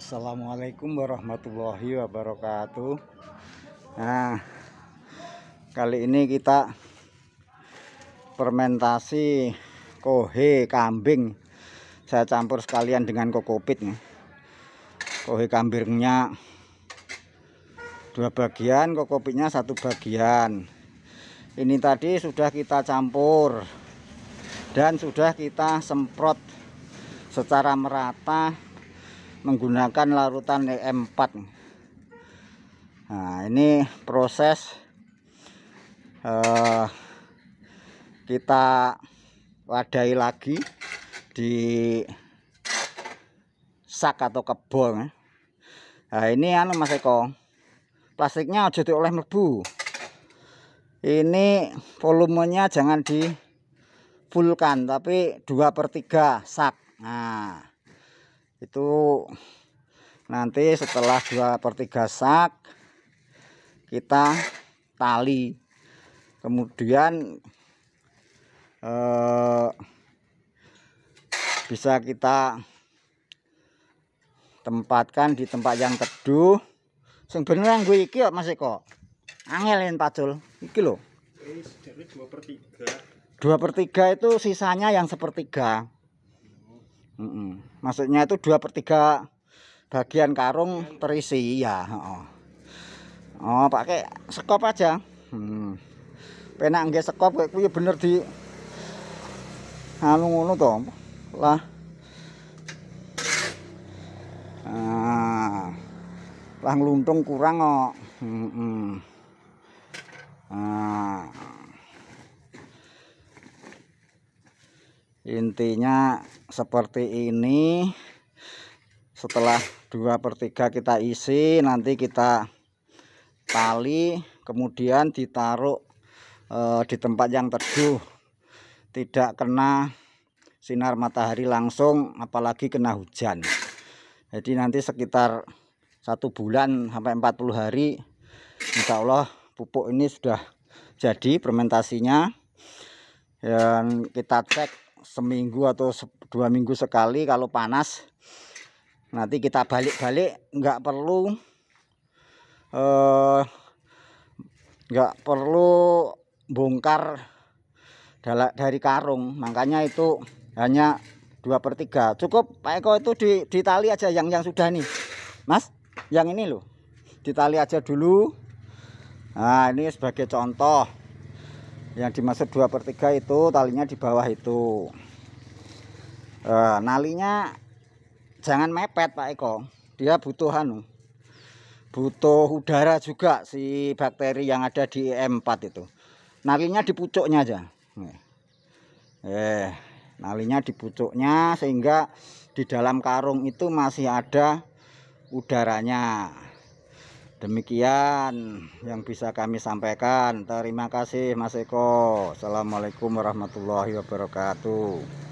Assalamualaikum warahmatullahi wabarakatuh Nah Kali ini kita Fermentasi Kohe kambing Saya campur sekalian dengan kokopit nih. Kohe kambingnya Dua bagian Kokopitnya satu bagian Ini tadi sudah kita campur Dan sudah kita semprot Secara merata menggunakan larutan e EM4 nah ini proses eh, kita wadai lagi di sak atau kebong. Ya. nah ini anu mas Eko plastiknya jadi oleh melebu ini volumenya jangan di fullkan tapi 2 per 3 sak nah itu nanti setelah dua per 3 sak kita tali kemudian eh, bisa kita tempatkan di tempat yang teduh sebenarnya gue iki kok Mas Eko angelin pacul iki loh dua per 3 itu sisanya yang sepertiga mm -mm maksudnya itu dua per tiga bagian karung terisi ya oh, oh pakai sekop aja hmm. penak nggak sekop kayak kuwi bener di anu ngono to lah ah lah ngluntung kurang kok oh. hmm, hmm. ah intinya seperti ini setelah 2 per 3 kita isi nanti kita tali kemudian ditaruh e, di tempat yang teduh tidak kena sinar matahari langsung apalagi kena hujan jadi nanti sekitar satu bulan sampai 40 hari Insya Allah pupuk ini sudah jadi fermentasinya dan kita cek seminggu atau dua minggu sekali kalau panas nanti kita balik-balik nggak -balik, perlu eh, nggak perlu bongkar dari karung makanya itu hanya dua per tiga cukup Pak Eko itu di, di tali aja yang yang sudah nih Mas yang ini loh di tali aja dulu nah ini sebagai contoh yang dimaksud dua per 3 itu talinya di bawah itu uh, nalinya jangan mepet Pak Eko dia butuh anu butuh udara juga si bakteri yang ada di e m 4 itu nalinya di pucuknya aja eh nalinya di pucuknya sehingga di dalam karung itu masih ada udaranya demikian yang bisa kami sampaikan terima kasih Mas Eko Assalamualaikum warahmatullahi wabarakatuh